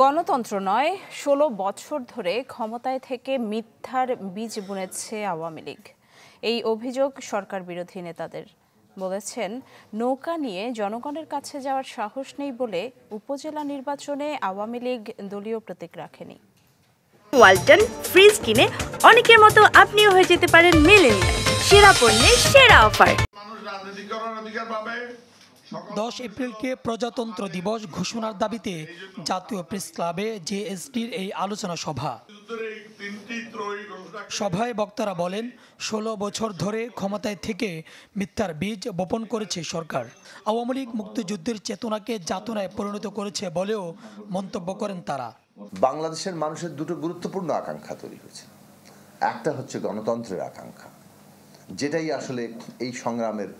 গণতন্ত্র নয় ষোলো বছর ধরে ক্ষমতায় থেকে মিথ্যার বীজ বুনেছে আওয়ামী লীগ এই অভিযোগ সরকার বিরোধী নেতাদের বলেছেন নৌকা নিয়ে জনগণের কাছে যাওয়ার সাহস নেই বলে উপজেলা নির্বাচনে আওয়ামী লীগ দলীয় প্রতীক রাখেনি ওয়ালটন ফ্রিজ কিনে অনেকের মতো আপনিও হয়ে যেতে পারেন মেলেনিয়া সেরা পণ্যের সেরা অফার মানুষ অধিকার পাবে দশ এপ্রিলকে প্রজাতন্ত্র দিবস ঘোষণার দাবিতে জাতীয় প্রেস ক্লাবে জেএসডির এই আলোচনা সভা সভায় বক্তারা বলেন ১৬ বছর ধরে ক্ষমতায় থেকে মিথ্যার বীজ বপন করেছে সরকার আওয়ামী লীগ মুক্তিযুদ্ধের চেতনাকে যাতনায় পরিণত করেছে বলেও মন্তব্য করেন তারা বাংলাদেশের মানুষের দুটো গুরুত্বপূর্ণ আকাঙ্ক্ষা তৈরি হয়েছে একটা হচ্ছে গণতন্ত্রের আকাঙ্ক্ষা যেটাই আসলে এই সংগ্রামের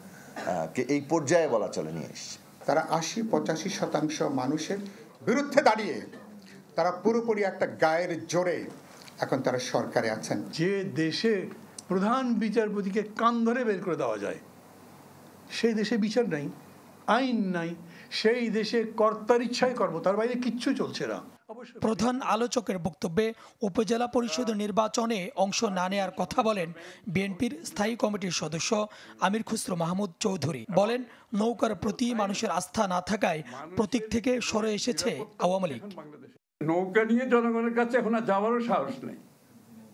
কে এই পর্যায়ে বলা চলে নিয়ে এসছে তারা আশি পঁচাশি শতাংশ মানুষের বিরুদ্ধে দাঁড়িয়ে তারা পুরোপুরি একটা গায়ের জোরে এখন তারা সরকারে আছেন যে দেশে প্রধান বিচারপতিকে কান ধরে বের করে দেওয়া যায় সেই দেশে বিচার নাই আইন নাই সেই দেশে কর্তার ইচ্ছাই কর্ম তার বাইরে কিচ্ছু চলছে না প্রধান আলোচকের বক্তব্যে উপজেলা পরিষদ নির্বাচনে অংশ না নেয়ার কথা বলেন বিএনপির স্থায়ী কমিটির সদস্য আমির খুসরু মাহমুদ চৌধুরী বলেন নৌকার প্রতি মানুষের আস্থা না থাকায় প্রতীক থেকে সরে এসেছে আওয়ামী লীগ নৌকা নিয়ে জনগণের কাছে এখন আর যাওয়ারও সাহস নেই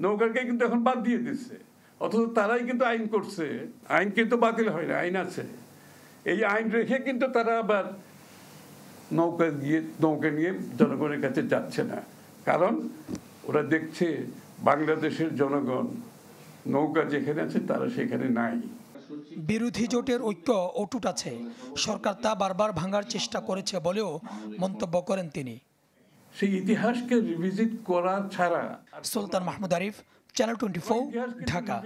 নৌকাকে কিন্তু এখন বাদ দিয়ে দিচ্ছে অথচ তারাই কিন্তু আইন করছে আইন কিন্তু বাতিল হয় না আইন আছে এই আইন রেখে কিন্তু তারা আবার নৌকা গিয়ে নৌকা নিয়ে জনগণের কাছে যাচ্ছে না কারণ ওরা দেখছে বাংলাদেশের জনগণ নৌকা যেখানে আছে তারা সেখানে নাই বিরোধী জোটের ঐক্য অটুট আছে সরকার তা বারবার ভাঙার চেষ্টা করেছে বলেও মন্তব্য করেন তিনি সেই ইতিহাসকে রিভিজিট করা ছাড়া সুলতান মাহমুদ আরিফ চ্যানেল টোয়েন্টি ঢাকা